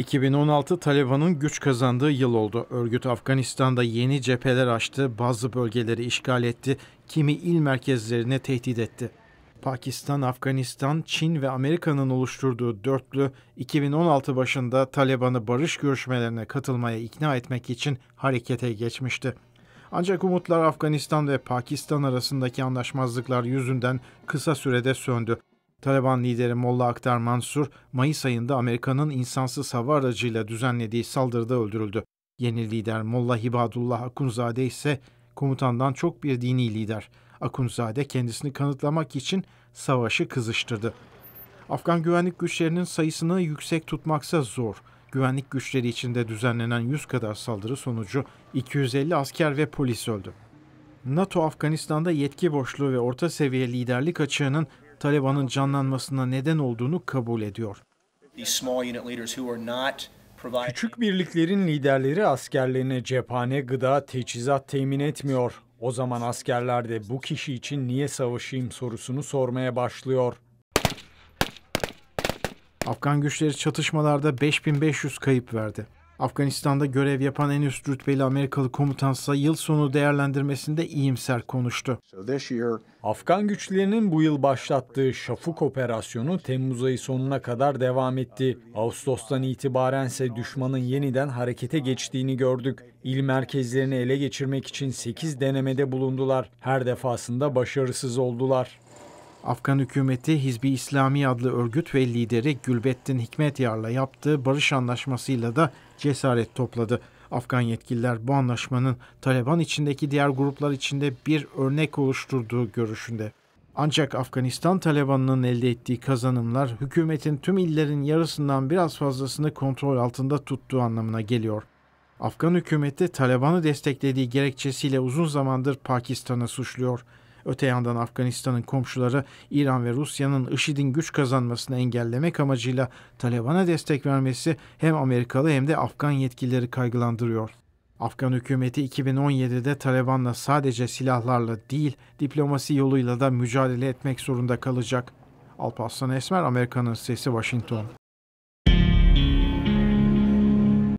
2016 Taliban'ın güç kazandığı yıl oldu. Örgüt Afganistan'da yeni cepheler açtı, bazı bölgeleri işgal etti, kimi il merkezlerine tehdit etti. Pakistan, Afganistan, Çin ve Amerika'nın oluşturduğu dörtlü 2016 başında Taliban'ı barış görüşmelerine katılmaya ikna etmek için harekete geçmişti. Ancak umutlar Afganistan ve Pakistan arasındaki anlaşmazlıklar yüzünden kısa sürede söndü. Taliban lideri Molla Akhtar Mansur, Mayıs ayında Amerika'nın insansız hava aracıyla düzenlediği saldırıda öldürüldü. Yeni lider Molla Hibadullah Akunzade ise komutandan çok bir dini lider. Akunzade kendisini kanıtlamak için savaşı kızıştırdı. Afgan güvenlik güçlerinin sayısını yüksek tutmaksa zor. Güvenlik güçleri içinde düzenlenen 100 kadar saldırı sonucu 250 asker ve polis öldü. NATO Afganistan'da yetki boşluğu ve orta seviye liderlik açığının Taliban'ın canlanmasına neden olduğunu kabul ediyor. Küçük birliklerin liderleri askerlerine cephane, gıda, teçhizat temin etmiyor. O zaman askerler de bu kişi için niye savaşayım sorusunu sormaya başlıyor. Afgan güçleri çatışmalarda 5500 kayıp verdi. Afganistan'da görev yapan en üst rütbeli Amerikalı komutansa yıl sonu değerlendirmesinde iyimser konuştu. Afgan güçlerinin bu yıl başlattığı Şafuk operasyonu Temmuz ayı sonuna kadar devam etti. Ağustos'tan itibaren ise düşmanın yeniden harekete geçtiğini gördük. İl merkezlerini ele geçirmek için 8 denemede bulundular. Her defasında başarısız oldular. Afgan hükümeti Hizbi İslami adlı örgüt ve lideri Gülbettin Hikmetyar'la yaptığı barış anlaşmasıyla da cesaret topladı. Afgan yetkililer bu anlaşmanın Taliban içindeki diğer gruplar içinde bir örnek oluşturduğu görüşünde. Ancak Afganistan Taliban'ın elde ettiği kazanımlar hükümetin tüm illerin yarısından biraz fazlasını kontrol altında tuttuğu anlamına geliyor. Afgan hükümeti Taliban'ı desteklediği gerekçesiyle uzun zamandır Pakistan'ı suçluyor. Öte yandan Afganistan'ın komşuları İran ve Rusya'nın IŞİD'in güç kazanmasını engellemek amacıyla Taliban'a destek vermesi hem Amerikalı hem de Afgan yetkilileri kaygılandırıyor. Afgan hükümeti 2017'de Taliban'la sadece silahlarla değil, diplomasi yoluyla da mücadele etmek zorunda kalacak. Alparslan Esmer, Amerika'nın Sesi, Washington.